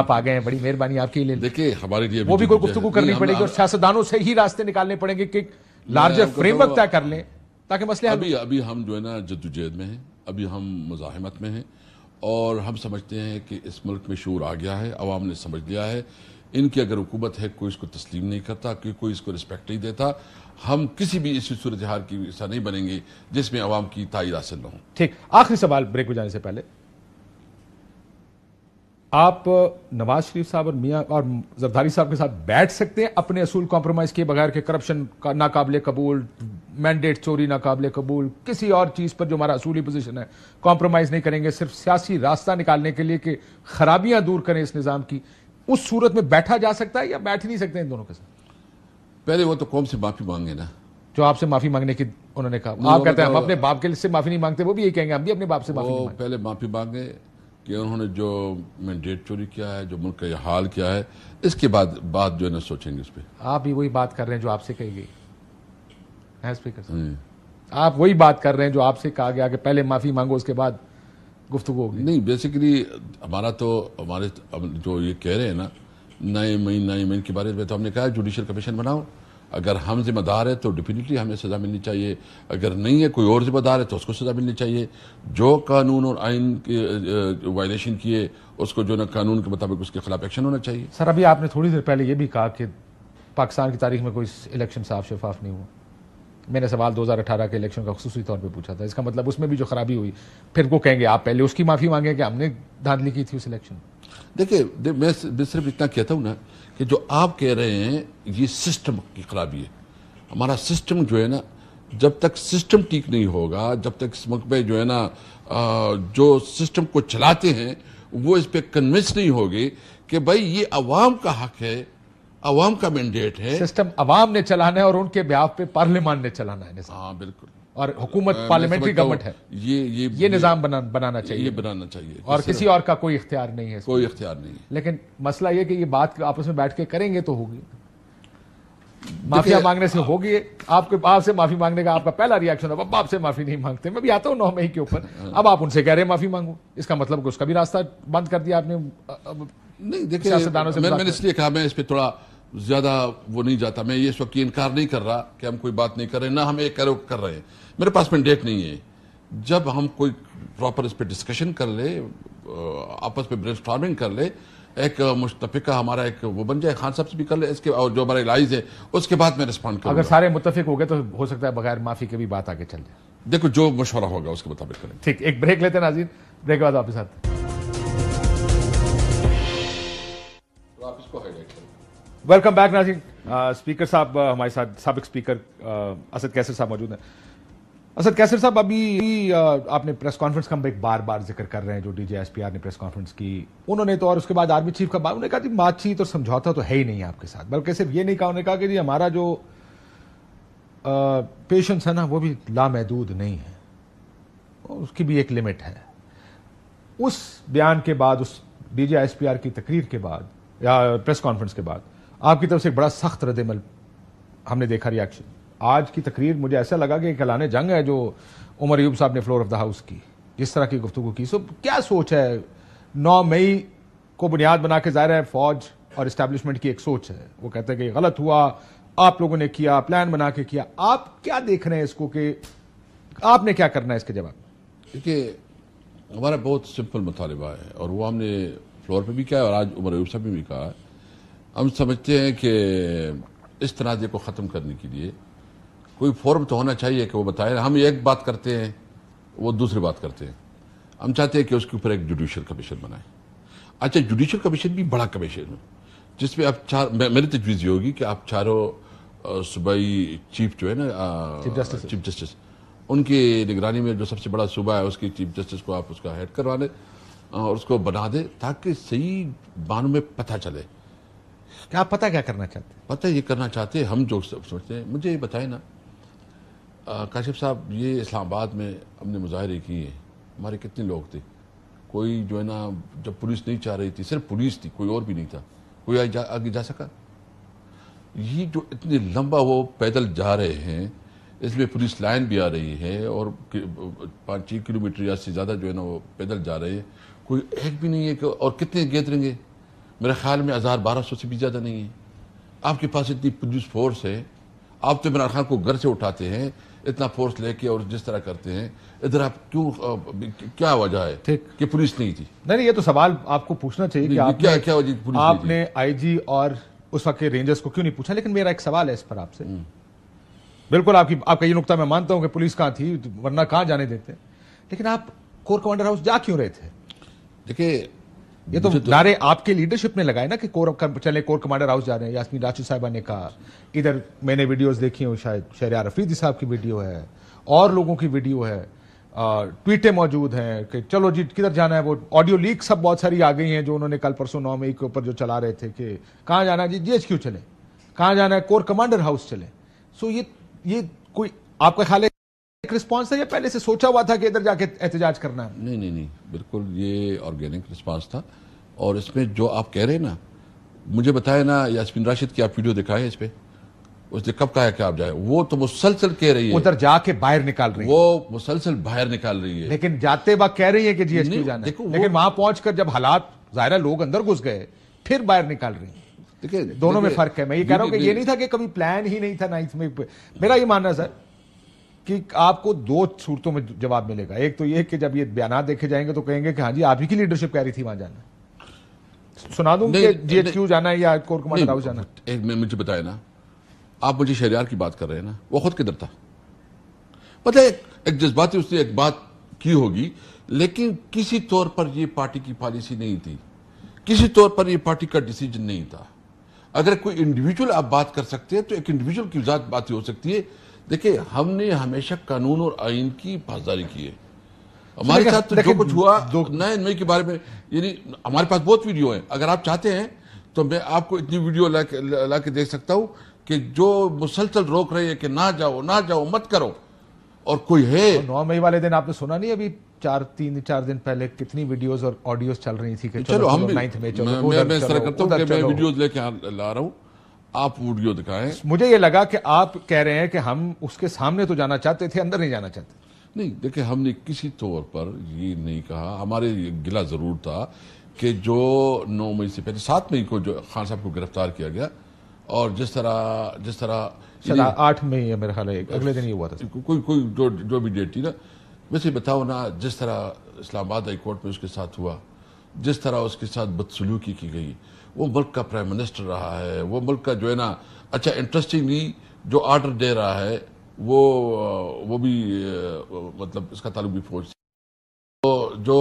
आप आ गए हैं बड़ी मेहरबानी आपके लिए देखिए हमारे लिए वो भी कोई गुफ्तु करनी पड़ेगी और सियासतदानों से ही रास्ते निकालने पड़ेंगे कि लार्जर फ्रेमवर्क तय कर लें ताकि मसले अभी अभी हम जो है ना जद्दोजहद में हैं अभी हम मुजाहमत में हैं और हम समझते हैं कि इस मुल्क में शोर आ गया है आवाम ने समझ लिया है इनकी अगर हुकूमत है कोई इसको तस्लीम नहीं करता कोई कोई इसको रिस्पेक्ट नहीं देता हम किसी भी इसी सूरत हाल की ऐसा नहीं बनेंगे जिसमें आवाम की ताइद हासिल न हो ठीक आखिरी सवाल ब्रेक में जाने से पहले आप नवाज शरीफ साहब और मियाँ और जरदारी साहब के साथ बैठ सकते हैं अपने असूल कॉम्प्रोमाइज किए बगैर के करप्शन का नाकाबले कबूल मैंडेट चोरी नाकाबले कबूल किसी और चीज़ पर जो हमारा असूली पोजीशन है कॉम्प्रोमाइज़ नहीं करेंगे सिर्फ सियासी रास्ता निकालने के लिए कि खराबियां दूर करें इस निज़ाम की उस सूरत में बैठा जा सकता है या बैठ नहीं सकते इन दोनों के साथ पहले वो तो कौम से माफ़ी मांगे ना जो आपसे माफ़ी मांगने की उन्होंने कहा आप कहते हैं हम अपने बाप के से माफ़ी नहीं मांगते वो भी यही कहेंगे हम भी अपने बाप से माफ़ी पहले माफ़ी मांगे कि उन्होंने जो मैंडेट चोरी किया है जो मुल्क का हाल किया है इसके बाद बात जो है ना सोचेंगे इस पर आप भी वही बात कर रहे हैं जो आपसे कही गई है स्पीकर हम्म। आप वही बात कर रहे हैं जो आपसे कहा गया कि पहले माफ़ी मांगो उसके बाद गुफ्तु होगी नहीं बेसिकली हमारा तो हमारे जो ये कह रहे हैं ना नए मई नए मई के बारे में तो हमने कहा जुडिशल कमीशन बनाओ अगर हम जिम्मेदार है तो डेफिनेटली हमें सज़ा मिलनी चाहिए अगर नहीं है कोई और जिम्मेदार है तो उसको सज़ा मिलनी चाहिए जो कानून और आइन के वायलेशन किए उसको जो ना कानून के मुताबिक उसके खिलाफ एक्शन होना चाहिए सर अभी आपने थोड़ी देर पहले ये भी कहा कि पाकिस्तान की तारीख में कोई इलेक्शन साफ शफाफ नहीं हुआ मैंने सवाल 2018 के इलेक्शन का खसूसी तौर पे पूछा था इसका मतलब उसमें भी जो खराबी हुई फिर वो कहेंगे आप पहले उसकी माफ़ी मांगे कि हमने धांधली की थी उस इलेक्शन देखिए मैं सिर्फ इतना कहता हूँ ना कि जो आप कह रहे हैं ये सिस्टम की खराबी है हमारा सिस्टम जो है ना जब तक सिस्टम ठीक नहीं होगा जब तक इस मुल्क में जो है ना जो सिस्टम को चलाते हैं वो इस पर कन्विंस नहीं होगी कि भाई ये अवाम का हक है अवाम का मैंडेट है सिस्टम अवाम ने चलाना है और उनके ब्याह पे पार्लियामान ने चलाना है हाँ बिल्कुल और हुकूमत पार्लियामेंट्री गवर्नमेंट है ये ये ये निज़ाम बना, बनाना चाहिए ये बनाना चाहिए और किसी और का कोई इख्तियार नहीं है कोई इख्तियार नहीं है लेकिन मसला ये कि ये बात आपस में बैठ के करेंगे तो होगी माफिया मांगने से हाँ। होगी आपके आपसे माफी मांगने का आपका पहला रिएक्शन अब आपसे माफी नहीं मांगते मैं भी आता हूँ नौ मई के ऊपर हाँ। अब आप उनसे कह रहे हैं माफी मांगो इसका मतलब उसका भी रास्ता बंद कर दिया आपने नहीं देखिए मैंने इसलिए कहा मैं इस पर थोड़ा ज्यादा वो नहीं जाता मैं ये इस वक्त इनकार नहीं कर रहा कि हम कोई बात नहीं कर रहे ना हम एक कर रहे हैं मेरे पास में डेट नहीं है जब हम कोई प्रॉपर इस पर डिस्कशन कर ले आपस में ब्रेन कर ले एक मुश्तफिका हमारा एक वो बन जाए खान साहब से भी कर ले इसके और जो हमारे लाइज है उसके बाद मैं रिस्पॉन्ड करूँ अगर सारे मुतफिक हो गए तो हो सकता है बगैर माफी के भी बात आगे चल जाए देखो जो मशवरा होगा उसके मुताबिक करें ठीक एक ब्रेक लेते हैं नाजीन ब्रेक के बाद आपके साथ वेलकम बैक नाजीन स्पीकर साहब हमारे साथ सबक स्पीकर असद कैसर साहब मौजूद हैं असद कैसर साहब अभी आपने प्रेस कॉन्फ्रेंस का हम एक बार बार जिक्र कर रहे हैं जो डीजे एसपीआर ने प्रेस कॉन्फ्रेंस की उन्होंने तो और उसके बाद आर्मी चीफ का उन्होंने कहा कि बातचीत और समझौता तो है ही नहीं आपके साथ बल्कि सिर्फ ये नहीं कहा उन्होंने कहा कि जी हमारा जो पेशेंस है ना वो भी लामहदूद नहीं है उसकी भी एक लिमिट है उस बयान के बाद उस डीजे एसपीआर की तकरीर के बाद या प्रेस कॉन्फ्रेंस के बाद आपकी तरफ से एक बड़ा सख्त रद्दमल हमने देखा रिएक्शन आज की तकरीर मुझे ऐसा लगा कि कलान जंग है जो उमर यूब साहब ने फ्लोर ऑफ द हाउस की जिस तरह की गुफ्तु की सो क्या सोच है नौ मई को बुनियाद बना के ज़ाहिर है फौज और इस्टेब्लिशमेंट की एक सोच है वो कहते हैं कि गलत हुआ आप लोगों ने किया प्लान बना के किया आप क्या देख रहे हैं इसको कि आपने क्या करना है इसके जवाब देखिए हमारा बहुत सिंपल मुतालबा है और वो हमने फ्लोर पर भी किया और आज उमर यूब साहब ने भी कहा हम समझते हैं कि इस तनाजे को ख़त्म करने के लिए कोई फॉर्म तो होना चाहिए कि वो बताए हम एक बात करते हैं वो दूसरी बात करते हैं हम चाहते हैं कि उसके ऊपर एक जुडिशल कमीशन बनाए अच्छा जुडिशल कमीशन भी बड़ा कमीशन है जिसमें आप चार मेरी तजवीज़ तो ये होगी कि आप चारों सूबाई चीफ जो है ना चीफ जस्टिस चीफ जस्टिस उनकी निगरानी में जो सबसे बड़ा सूबा है उसकी चीफ जस्टिस को आप उसका हेड करवा लें और उसको बना दें ताकि सही बानों में पता चले क्या आप पता क्या करना चाहते हैं पता ये करना चाहते हैं हम जो सोचते हैं मुझे ये बताए ना काशिफ साहब ये इस्लामाबाद में हमने मुजाहरे किए हैं हमारे कितने लोग थे कोई जो है ना जब पुलिस नहीं चाह रही थी सिर्फ पुलिस थी कोई और भी नहीं था कोई आगे जा, आगे जा सका ये जो इतने लंबा वो पैदल जा रहे हैं इसमें पुलिस लाइन भी आ रही है और पाँच छः किलोमीटर या से ज़्यादा जो है ना वो पैदल जा रहे हैं कोई एक भी नहीं है कि और कितने गेतरेंगे मेरे ख्याल में हज़ार बारह सौ से भी ज़्यादा नहीं है आपके पास इतनी पुलिस फोर्स है आप तो इमरान खान को घर से उठाते हैं इतना फोर्स लेके और जिस तरह करते हैं इधर आप क्यों क्या वजह है ठीक कि पुलिस नहीं थी नहीं ये तो सवाल आपको पूछना चाहिए कि आपने, क्या क्या वजह पुलिस आपने आईजी और उस वक्त के रेंजर्स को क्यों नहीं पूछा लेकिन मेरा एक सवाल है इस पर आपसे हम्म। बिल्कुल आपकी आपका ये नुकता मैं मानता हूं कि पुलिस कहाँ थी वरना कहाँ जाने देते लेकिन आप कोर कमांडर हाउस जा क्यों रहे थे देखिए ये तो, तो नारे आपके लीडरशिप ने लगाए ना कि कोर चले कोर कमांडर हाउस जा रहे हैं यासमी राशि साहबा ने कहा इधर मैंने वीडियोस देखी हूँ शायद शहरियार अफरीदी साहब की वीडियो है और लोगों की वीडियो है ट्वीटें मौजूद हैं कि चलो जी किधर जाना है वो ऑडियो लीक सब बहुत सारी आ गई हैं जो उन्होंने कल परसों नौ मई के ऊपर जो चला रहे थे कि कहाँ जाना है जी क्यू चले कहाँ जाना है कोर कमांडर हाउस चले सो ये ये कोई आपका ख्याल है एक रिस्पांस था या पहले से सोचा हुआ था कि इधर जाके एहतजाज करना है नहीं नहीं नहीं बिल्कुल ये ऑर्गेनिक रिस्पांस था और इसमें जो आप कह रहे हैं ना मुझे बताया ना यासमिन राशिद की आप वीडियो दिखाए इस पर उसने कब कहा कि आप जाए वो तो मुसलसल कह रही है उधर जाके बाहर निकाल रही है वो मुसलसल बाहर निकाल रही है लेकिन जाते वक्त कह रही है कि जीएसपी जाना देखो लेकिन वहां पहुंचकर जब हालात जाहिरा लोग अंदर घुस गए फिर बाहर निकाल रही है देखिए दोनों में फर्क है मैं ये कह रहा हूँ कि ये नहीं था कि कभी प्लान ही नहीं था नाइन्थ में मेरा ये मानना सर कि आपको दो सूरतों में जवाब मिलेगा एक तो यह कि जब ये बयान देखे जाएंगे तो कहेंगे कि हाँ जी आप ही की लीडरशिप कह रही थी वहां जाना सुना दूं कि जीएचक्यू जाना है या कोर कमांड हाउस जाना एक मैं मुझे बताए ना आप मुझे शरियार की बात कर रहे हैं ना वो खुद किधर था पता है एक, एक जज्बाती उसने एक बात की होगी लेकिन किसी तौर पर यह पार्टी की पॉलिसी नहीं थी किसी तौर पर यह पार्टी का डिसीजन नहीं था अगर कोई इंडिविजुअल आप बात कर सकते हैं तो एक इंडिविजुअल की बात हो सकती है देखिए हमने हमेशा कानून और आइन की पासदारी की है हमारे साथ तो जो कुछ हुआ दो नए नए के बारे में यानी हमारे पास बहुत वीडियो हैं अगर आप चाहते हैं तो मैं आपको इतनी वीडियो ला के, ला के सकता हूं कि जो मुसलसल रोक रहे है कि ना जाओ ना जाओ मत करो और कोई है तो नौ मई वाले दिन आपने सुना नहीं अभी चार तीन चार दिन पहले कितनी वीडियोस और ऑडियोस चल रही थी कि चलो, चलो हम नाइन्थ में चलो मैं, मैं, मैं इस तरह करता हूँ वीडियोस लेके ला रहा हूँ आप वीडियो दिखाएं मुझे ये लगा कि आप कह रहे हैं कि हम उसके सामने तो जाना चाहते थे अंदर नहीं जाना चाहते नहीं देखिए हमने किसी तौर पर ये नहीं कहा हमारे गिला जरूर था कि जो नौ मई से पहले सात मई को जो खान साहब को गिरफ्तार किया गया और जिस तरह जिस तरह आठ मई है मेरा ख्याल अगले दिन ये हुआ था कोई कोई जो जो भी डेट थी ना वैसे बताओ ना जिस तरह इस्लामाबाद हाईकोर्ट में उसके साथ हुआ जिस तरह उसके साथ बदसलूकी की गई वो मुल्क का प्राइम मिनिस्टर रहा है वो मुल्क का जो है ना अच्छा इंटरेस्टिंगली जो आर्डर दे रहा है वो वो भी मतलब इसका तालुक भी फौज तो जो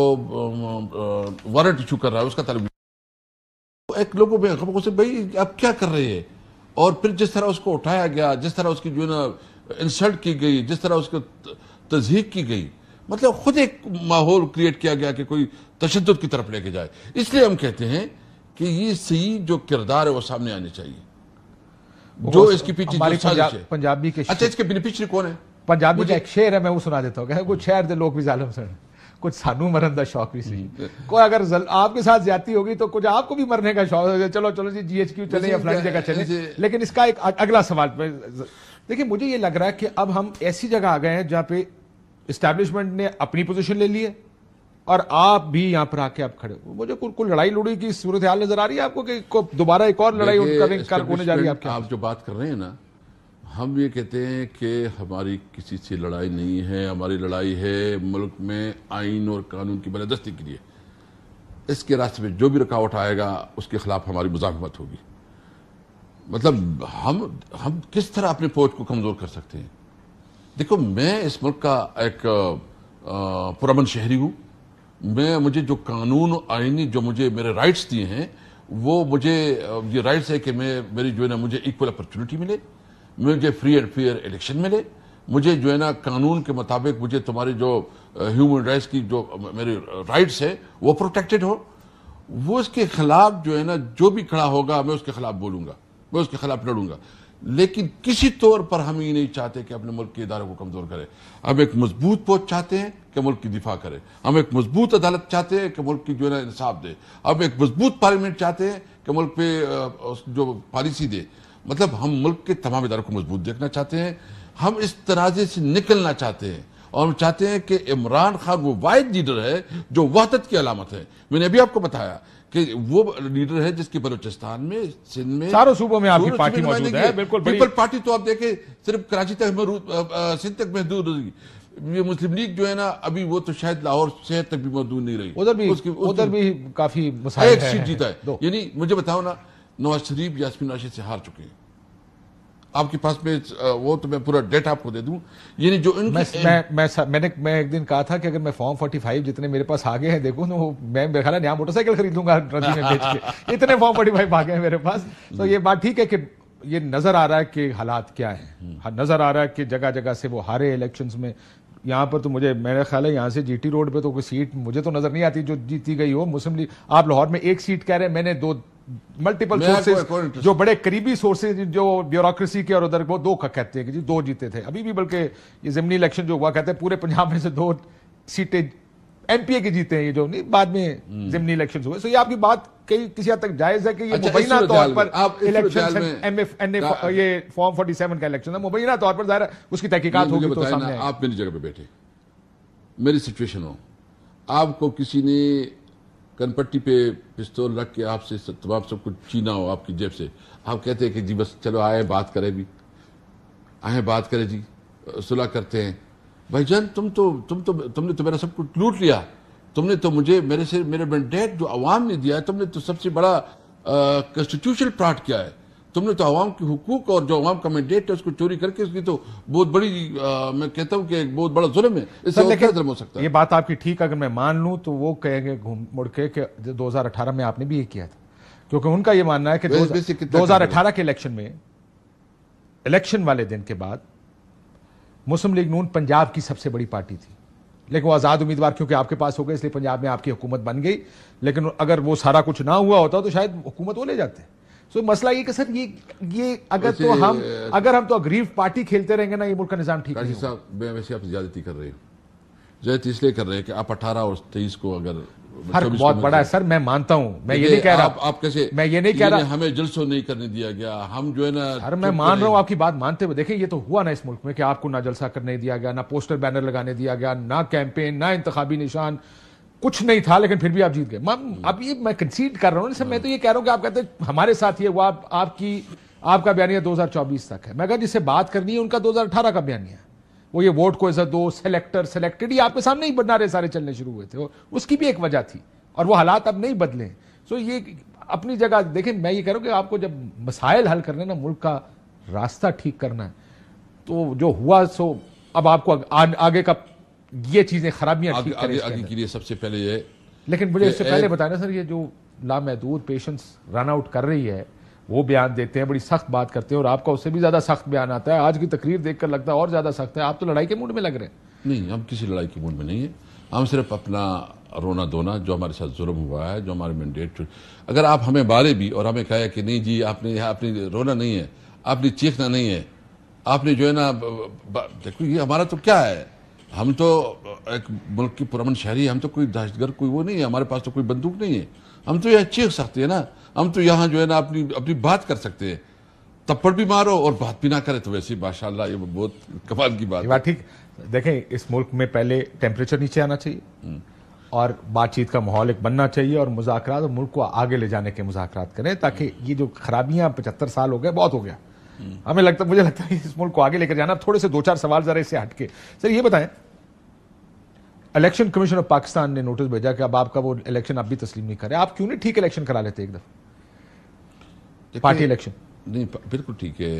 वारंट इशू कर रहा है उसका ताल्लुक तो एक लोगों में खबरों से भाई आप क्या कर रहे हैं और फिर जिस तरह उसको उठाया गया जिस तरह उसकी जो है ना इंसल्ट की गई जिस तरह उसको तजहीक की गई मतलब खुद एक माहौल क्रिएट किया गया कि कोई तशद की तरफ लेके जाए इसलिए हम कहते हैं कि ये सही जो किरदार है वो सामने आने चाहिए जो इसके पीछे पंजाबी के अच्छा इसके बेनिफिशरी कौन है पंजाबी का एक शेर है मैं वो सुना देता हूँ कुछ शहर के लोग भी जालम सर कुछ सानू मरण का शौक भी सही हम्म। कोई अगर जल, आपके साथ ज्यादा होगी तो कुछ आपको भी मरने का शौक होगा चलो चलो जी जी एच क्यू चले या फलानी जगह चले लेकिन इसका एक अगला सवाल देखिए मुझे ये लग रहा है कि अब हम ऐसी जगह आ गए हैं जहाँ पे इस्टेब्लिशमेंट ने अपनी पोजीशन ले ली है और आप भी यहाँ पर आके आप खड़े हो मुझे कुल लड़ाई लुड़ी की सूरत हाल नजर आ रही है आपको कि दोबारा एक और लड़ाई कल होने जा रही है आपके आप जो बात कर रहे हैं ना हम ये कहते हैं कि हमारी किसी से लड़ाई नहीं है हमारी लड़ाई है मुल्क में आइन और कानून की बलदस्ती के लिए इसके रास्ते में जो भी रुकावट आएगा उसके खिलाफ हमारी मुजाहमत होगी मतलब हम हम किस तरह अपने फौज को कमज़ोर कर सकते हैं देखो मैं इस मुल्क का एक पुरमन शहरी हूं मैं मुझे जो कानून आइनी जो मुझे मेरे राइट्स दिए हैं वो मुझे ये राइट्स है कि मैं मेरी जो है ना मुझे इक्वल अपॉर्चुनिटी मिले मुझे फ्री एंड फेयर इलेक्शन मिले मुझे जो है ना कानून के मुताबिक मुझे तुम्हारे जो ह्यूमन राइट्स की जो मेरे राइट्स है वो प्रोटेक्टेड हो वो उसके खिलाफ जो है ना जो भी खड़ा होगा मैं उसके खिलाफ बोलूंगा मैं उसके खिलाफ लड़ूंगा लेकिन किसी तौर पर हम ये नहीं चाहते कि अपने मुल्क के इदारों को कमज़ोर करें हम एक मजबूत फौज चाहते हैं कि मुल्क की दिफा करें हम एक मजबूत अदालत चाहते हैं कि मुल्क की जो है ना इंसाफ दे हम एक मजबूत पार्लियामेंट चाहते हैं कि मुल्क पे जो पॉलिसी दे मतलब हम मुल्क के तमाम इदारों को मजबूत देखना चाहते हैं हम इस तनाजे से निकलना चाहते हैं और हम चाहते हैं कि इमरान खान वो वाद लीडर है जो वहदत की अलामत है मैंने अभी आपको बताया कि वो लीडर है जिसकी बलोचिस्तान में सिंध में सारों सूबों में आपकी पार्टी मौजूद है बिल्कुल पीपल पार्टी तो आप देखें सिर्फ कराची तक सिंध तक महदूद होगी ये मुस्लिम लीग जो है ना अभी वो तो शायद लाहौर शहर तक भी मौजूद नहीं रही उधर भी उसकी उधर भी काफी एक सीट जीता है यानी मुझे बताओ ना नवाज शरीफ यासमिन राशिद से हार चुके हैं आपके पास में वो तो मैं पूरा डेटा आपको दे दूं यानी जो इनकी मैं, मैं, मैं, मैंने मैं एक दिन कहा था कि अगर मैं फॉर्म 45 जितने मेरे पास आगे हैं देखो ना मैं मेरे ख्याल नया मोटरसाइकिल खरीद लूंगा नदी में बेच के इतने फॉर्म 45 आगे हैं मेरे पास तो ये बात ठीक है कि ये नजर आ रहा है कि हालात क्या है हम्म। हाँ, नजर आ रहा है कि जगह जगह से वो हारे इलेक्शन में यहाँ पर तो मुझे मेरे ख्याल है यहाँ से जीटी रोड पे तो कोई सीट मुझे तो नजर नहीं आती जो जीती गई हो मुस्लिम लीग आप लाहौर में एक सीट कह रहे हैं मैंने दो मल्टीपल सोर्सेज जो बड़े करीबी सोर्सेज जो ब्यूरोक्रेसी के और उधर वो दो का कहते हैं कि जी दो जीते थे अभी भी बल्कि ये जमनी इलेक्शन जो हुआ कहते हैं पूरे पंजाब में से दो सीटें एमपीए के जीते हैं ये जो नहीं बाद में हम्म। जमनी इलेक्शन हुए सो ये आपकी बात कई किसी हद तक जायज है कि ये अच्छा, मुबैना तौर पर इलेक्शन ये फॉर्म फोर्टी सेवन का इलेक्शन है मुबैना तौर पर जाहिर उसकी तहकीकात होगी तो सामने आप मेरी जगह पे बैठे मेरी सिचुएशन हो आपको किसी ने कनपट्टी पे पिस्तौल रख के आपसे तमाम सब कुछ छीना हो आपकी जेब से आप कहते हैं कि जी बस चलो आए बात करें भी आए बात करें जी सुलह करते हैं भाई जान तुम तो तुम तो तुमने तो मेरा सब कुछ लूट लिया तुमने तो मुझे मेरे से मेरे मैंडेट जो आवाम ने दिया है तुमने तो सबसे बड़ा कंस्टिट्यूशन पार्ट किया है तुमने तो आवाम के हकूक और जो अवाम का मैंडेट है उसको चोरी करके उसकी तो बहुत बड़ी आ, मैं कहता हूँ कि बहुत बड़ा जुल्म है इससे क्या हो सकता है ये बात आपकी ठीक अगर मैं मान लूँ तो वो कहेंगे घूम मुड़ के दो हजार अठारह में आपने भी ये किया था क्योंकि उनका ये मानना है कि तो दो हजार अठारह के इलेक्शन में इलेक्शन वाले दिन के बाद मुस्लिम लीग नून पंजाब की सबसे बड़ी पार्टी थी लेकिन वो आज़ाद उम्मीदवार क्योंकि आपके पास हो गए इसलिए पंजाब में आपकी हुकूमत बन गई लेकिन अगर वो सारा कुछ ना हुआ होता तो शायद हुकूमत वो ले जाते सो मसला ये कि सर ये ये अगर तो हम अगर हम तो अग्रीव पार्टी खेलते रहेंगे ना ये मुल्क का निज़ाम ठीक है साहब मैं वैसे आप ज्यादती कर रहे हो ज्यादती इसलिए कर रहे हैं कि आप अठारह और तेईस को अगर हर बहुत बड़ा है सर मैं मानता हूँ मैं ये नहीं कह रहा आप, आप कैसे मैं ये नहीं कह रहा हमें जलसो नहीं करने दिया गया हम जो है ना सर मैं मान रहा हूँ आपकी बात मानते हुए देखें ये तो हुआ ना इस मुल्क में कि आपको ना जलसा करने दिया गया ना पोस्टर बैनर लगाने दिया गया ना कैंपेन ना इंतबी निशान कुछ नहीं था लेकिन फिर भी आप जीत गए मैम अब ये मैं कंसीड कर रहा हूँ मैं तो ये कह रहा हूँ कि आप कहते हैं हमारे साथ ये हुआ आप, आपकी आपका बयानिया 2024 तक है मैं कहा जिसे बात करनी है उनका 2018 का बयानिया वो ये वोट को ऐसा दो सेलेक्टर सेलेक्टेड ही आपके सामने ही रहे सारे चलने शुरू हुए थे उसकी भी एक वजह थी और वो हालात अब नहीं बदले सो ये अपनी जगह देखें मैं ये कह रहा हूँ कि आपको जब मसाइल हल करने ना मुल्क का रास्ता ठीक करना है तो जो हुआ सो अब आपको आगे का ये चीज़ें खराबियां आगे, के लिए सबसे पहले ये लेकिन मुझे इससे पहले बताना सर ये जो लामहदूद पेशेंट्स रन आउट कर रही है वो बयान देते हैं बड़ी सख्त बात करते हैं और आपका उससे भी ज़्यादा सख्त बयान आता है आज की तकरीर देखकर लगता है और ज़्यादा सख्त है आप तो लड़ाई के मूड में लग रहे हैं नहीं हम किसी लड़ाई के मूड में नहीं है हम सिर्फ अपना रोना धोना जो हमारे साथ जुर्म हुआ है जो हमारे मैंडेट अगर आप हमें बारे भी और हमें कहा कि नहीं जी आपने आपने रोना नहीं है आपने चीखना नहीं है आपने जो है ना देखो ये हमारा तो क्या है हम तो एक मुल्क की पुरमन शहरी हम तो कोई दहशतगर्द कोई वो नहीं है हमारे पास तो कोई बंदूक नहीं है हम तो यहाँ चीख सकते हैं ना हम तो यहाँ जो है ना अपनी अपनी बात कर सकते हैं तप्पड़ भी मारो और बात भी ना करे तो वैसे माशा ये बहुत कमाल की बात बात ठीक देखें इस मुल्क में पहले टेम्परेचर नीचे आना चाहिए हम्म। और बातचीत का माहौल एक बनना चाहिए और मुजाकर मुल्क को आगे ले जाने के मुजाकर करें ताकि हम्म। ये जो खराबियां पचहत्तर साल हो गए बहुत हो गया हम्म। हमें लगता मुझे लगता है इस मुल्क को आगे लेकर जाना थोड़े से दो चार सवाल जरा इससे हटके सर ये बताएं इलेक्शन कमीशन ऑफ पाकिस्तान ने नोटिस भेजा कि अब आपका वो इलेक्शन आप भी तस्लीम नहीं कर आप क्यों नहीं ठीक इलेक्शन करा लेते एक दफा पार्टी इलेक्शन नहीं बिल्कुल ठीक है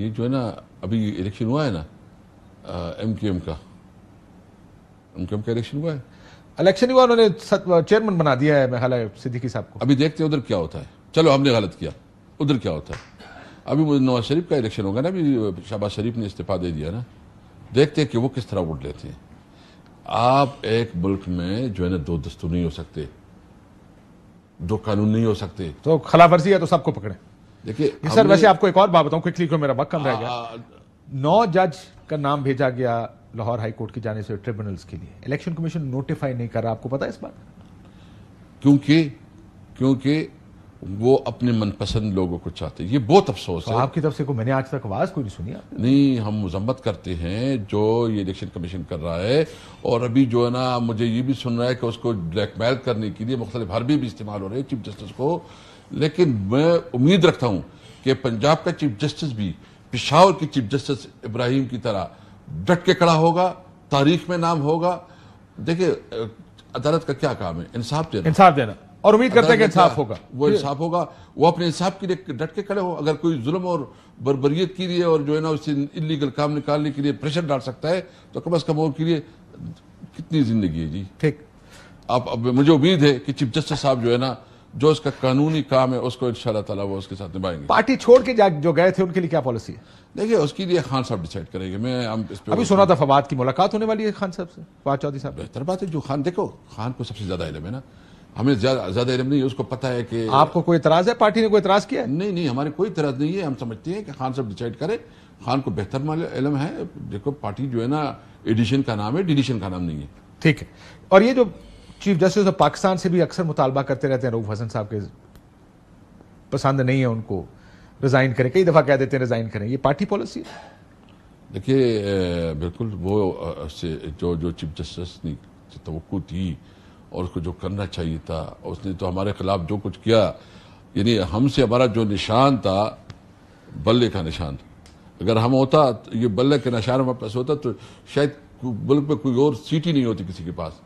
ये जो है ना अभी इलेक्शन हुआ है ना एम क्यू एम का एम क्यू एम का इलेक्शन हुआ है इलेक्शन हुआ उन्होंने चेयरमैन बना दिया है मेघालय सिद्दीकी साहब को अभी देखते हैं उधर क्या होता है चलो हमने गलत किया उधर क्या होता है अभी मुझे नवाज शरीफ का इलेक्शन होगा ना अभी शहबाज शरीफ ने इस्तीफा दे दिया ना देखते हैं कि वो किस तरह वोट लेते हैं आप एक मुल्क में जो है ना दो दस्तूर नहीं हो सकते दो कानून नहीं हो सकते तो वर्जी है तो सबको पकड़े देखिए सर वैसे आपको एक और बात बताऊं क्विकली को मेरा वक्त कम रह गया नौ जज का नाम भेजा गया लाहौर हाई कोर्ट की जाने से ट्रिब्यूनल्स के लिए इलेक्शन कमीशन नोटिफाई नहीं कर रहा आपको पता है इस बात क्योंकि क्योंकि वो अपने मनपसंद लोगों को चाहते ये बहुत अफसोस तो है आपकी तरफ से को मैंने आज तक आवाज़ कोई नहीं सुनी नहीं हम मजम्मत करते हैं जो ये इलेक्शन कमीशन कर रहा है और अभी जो है ना मुझे ये भी सुन रहा है कि उसको ब्लैकमेल करने के लिए मुख्तलिफ हरबी भी इस्तेमाल हो रहे हैं चीफ जस्टिस को लेकिन मैं उम्मीद रखता हूँ कि पंजाब का चीफ जस्टिस भी पिशावर के चीफ जस्टिस इब्राहिम की तरह डट के खड़ा होगा तारीख में नाम होगा देखिये अदालत का क्या काम है इंसाफ देना इंसाफ देना और उम्मीद करते हैं कि इंसाफ होगा वो इंसाफ होगा वो अपने इंसाफ के लिए डट के खड़े हो अगर कोई जुल्म और बरबरीत के लिए और जो है ना उससे इलीगल काम निकालने के लिए प्रेशर डाल सकता है तो कम अज कम और के लिए कितनी जिंदगी है जी ठीक आप अब मुझे उम्मीद है कि चीफ जस्टिस साहब जो है ना जो उसका कानूनी काम है उसको इंशाल्लाह ताला वो उसके साथ निभाएंगे पार्टी छोड़ के जो गए थे उनके लिए क्या पॉलिसी है देखिए उसके लिए खान साहब डिसाइड करेंगे मैं हम इस पे अभी सुना था फवाद की मुलाकात होने वाली है खान साहब से फवाद चौधरी साहब बेहतर बात है जो खान देखो खान को सबसे ज्यादा इलम है ना हमें ज्यादा इलम नहीं है उसको पता है कि आपको कोई इतराज है पार्टी ने कोई इतराज किया है? नहीं नहीं हमारे कोई इतराज नहीं है हम समझते हैं कि खान साहब डिसाइड करें खान को बेहतर इलम है देखो पार्टी जो है ना एडिशन का नाम है डिडिशन का नाम नहीं है ठीक है और ये जो चीफ जस्टिस ऑफ पाकिस्तान से भी अक्सर मुतालबा करते रहते हैं रूफ हसन साहब के पसंद नहीं है उनको रिजाइन करें कई दफ़ा कह देते हैं रिजाइन करें ये पार्टी पॉलिसी है देखिए बिल्कुल वो जो जो चीफ जस्टिस ने तो थी और उसको जो करना चाहिए था उसने तो हमारे खिलाफ जो कुछ किया यानी हमसे हमारा जो निशान था बल्ले का निशान था अगर हम होता तो ये बल्ले के निशान हमारे पास होता तो शायद मुल्क में कोई और सीट ही नहीं होती किसी के पास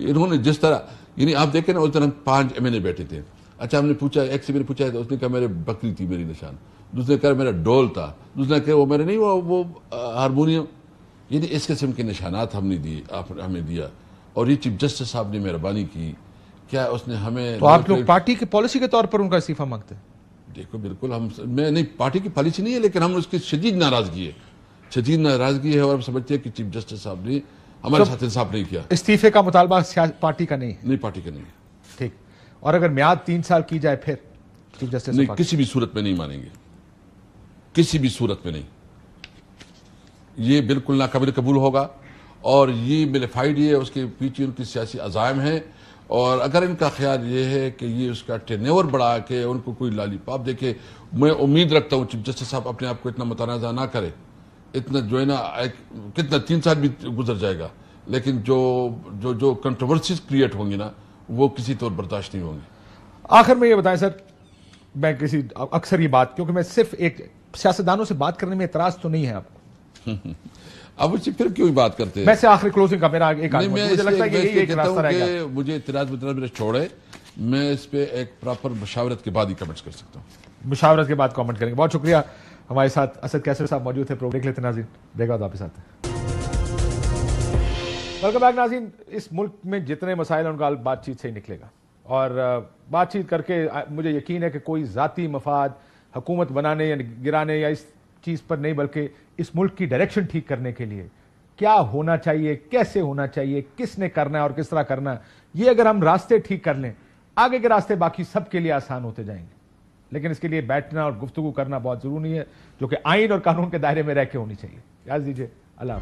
इन्होंने जिस तरह यानी आप देखें ना उस दिन हम पाँच एम बैठे थे अच्छा हमने पूछा एक से मैंने पूछा है तो उसने कहा मेरे बकरी थी मेरी निशान दूसरे कहा मेरा डोल था दूसरे कहा वो मेरे नहीं वो वो हारमोनियम यानी इस किस्म के निशानात हमने दिए आप हमें दिया और ये चीफ जस्टिस साहब ने मेहरबानी की क्या उसने हमें तो आप लोग पार्टी के पॉलिसी के तौर पर उनका इस्तीफा मांगते हैं देखो बिल्कुल हम मैं नहीं पार्टी की पॉलिसी नहीं है लेकिन हम उसकी शदीद नाराजगी है शदीद नाराजगी है और हम समझते हैं कि चीफ जस्टिस साहब ने हमारे साथ इंसाफ नहीं किया इस्तीफे का मुतालबा पार्टी का नहीं नहीं पार्टी का नहीं है ठीक और अगर म्याद तीन साल की जाए फिर चीफ जस्टिस नहीं किसी भी सूरत में नहीं मानेंगे किसी भी सूरत में नहीं ये बिल्कुल नाकबिल कबूल होगा और ये मिलिफाइड ये उसके पीछे उनकी सियासी अजायम है और अगर इनका ख्याल ये है कि ये उसका टेनेवर बढ़ा के उनको कोई लाली दे के मैं उम्मीद रखता हूँ चीफ जस्टिस साहब अपने आप को इतना मतनाजा ना करें इतना जो है ना कितना तीन साल भी गुजर जाएगा लेकिन जो जो जो कंट्रोवर्सीज क्रिएट होंगी ना वो किसी तौर बर्दाश्त नहीं होंगी आखिर में ये बताएं सर मैं किसी अक्सर ये बात क्योंकि मैं सिर्फ एक सियासतदानों से बात करने में एतराज तो नहीं है आपको अब उससे फिर क्यों बात करते हैं आखिरी क्लोजिंग का मेरा एक मुझे मतलब लगता है कि यही मुझे इतराज मतलब मेरा छोड़े मैं इस पर एक प्रॉपर मशावरत के बाद ही कमेंट कर सकता हूँ मशावरत के बाद कमेंट करेंगे बहुत शुक्रिया हमारे साथ असद कैसर साहब मौजूद थे प्रोग्रेक लेते नाजीन देखा वापस आपके साथ वेलकम बैक नाजीन इस मुल्क में जितने मसाइल हैं उनका बातचीत से ही निकलेगा और बातचीत करके मुझे यकीन है कि कोई ज़ाती मफाद हुकूमत बनाने या गिराने या इस चीज़ पर नहीं बल्कि इस मुल्क की डायरेक्शन ठीक करने के लिए क्या होना चाहिए कैसे होना चाहिए किसने करना है और किस तरह करना है ये अगर हम रास्ते ठीक कर लें आगे के रास्ते बाकी सबके लिए आसान होते जाएंगे लेकिन इसके लिए बैठना और गुफ्तु करना बहुत जरूरी है जो कि आइन और कानून के दायरे में रह के होनी चाहिए याद दीजिए अल्लाह